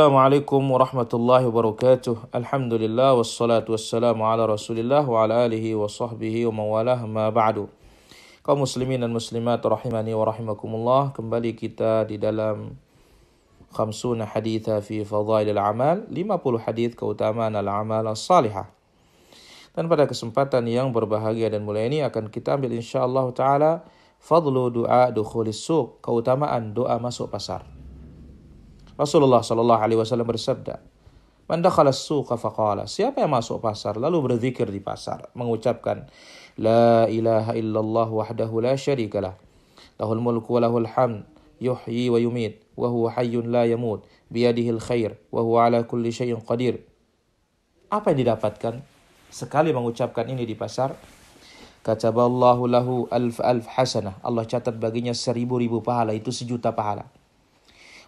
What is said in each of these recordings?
Assalamualaikum warahmatullahi wabarakatuh. Alhamdulillah wassalatu wassalamu ala Rasulillah wa ala alihi wa sahbihi wa mawalah ma ba'du. Kaum muslimin dan muslimat rahimani wa rahimakumullah, kembali kita di dalam Khamsuna haditha fi fadhailil amal, 50 hadith keutamaan al-amal as-salihah. Dan pada kesempatan yang berbahagia dan mulia ini akan kita ambil insyaallah taala fadlu doa dukhulis suq, keutamaan doa masuk pasar. Rasulullah Shallallahu Alaihi Wasallam bersabda, Mandakhala suqa faqala. Siapa yang masuk pasar lalu berzikir di pasar mengucapkan la ilaha illallah wahdahu la syarikalah. Lahul mulku wa lahul hamd yuhyi wa yumit wa huwa hayyun la yamut biyadihil khair wa huwa ala kulli syai'in qadir. Apa yang didapatkan sekali mengucapkan ini di pasar? Kataballahu lahu alf alf hasanah. Allah catat baginya seribu ribu pahala itu sejuta pahala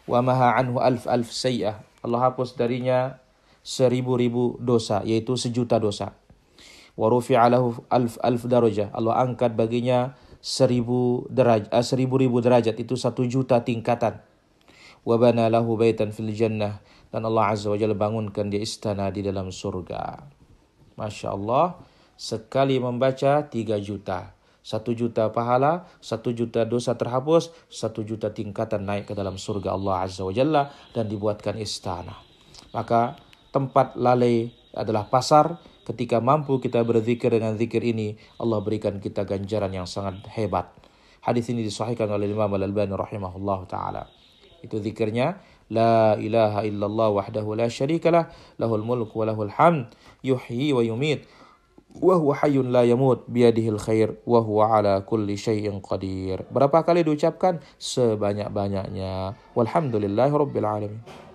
wa maha anhu alf alf sayyah. Allah hapus darinya seribu-ribu dosa, yaitu sejuta dosa. Wa rufi'alahu alf alf darajah. Allah angkat baginya seribu derajat, eh, seribu ribu derajat itu satu juta tingkatan. Wa bana lahu baitan fil jannah dan Allah azza wa jalla bangunkan dia istana di dalam surga. Masya Allah, sekali membaca tiga juta satu juta pahala, satu juta dosa terhapus, satu juta tingkatan naik ke dalam surga Allah Azza wa Jalla dan dibuatkan istana. Maka tempat lalai adalah pasar. Ketika mampu kita berzikir dengan zikir ini, Allah berikan kita ganjaran yang sangat hebat. Hadis ini disahihkan oleh Imam Al-Albani rahimahullah taala. Itu zikirnya La ilaha illallah wahdahu la syarikalah lahul mulk wa lahul hamd yuhyi wa yumit wa huwa hayyun la yamut biyadihil khair wa huwa ala kulli syai'in qadir. Berapa kali diucapkan? Sebanyak-banyaknya. Walhamdulillahirabbil alamin.